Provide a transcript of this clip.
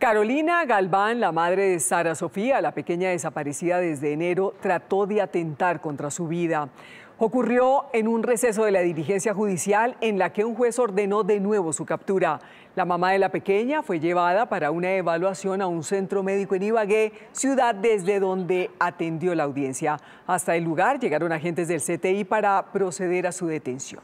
Carolina Galván, la madre de Sara Sofía, la pequeña desaparecida desde enero, trató de atentar contra su vida. Ocurrió en un receso de la diligencia judicial en la que un juez ordenó de nuevo su captura. La mamá de la pequeña fue llevada para una evaluación a un centro médico en Ibagué, ciudad desde donde atendió la audiencia. Hasta el lugar llegaron agentes del CTI para proceder a su detención.